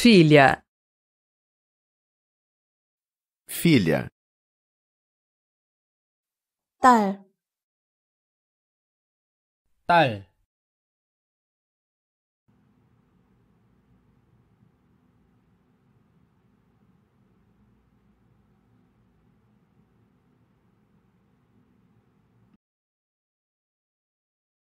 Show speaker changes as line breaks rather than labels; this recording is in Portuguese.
Filha.
Filha.
tal tal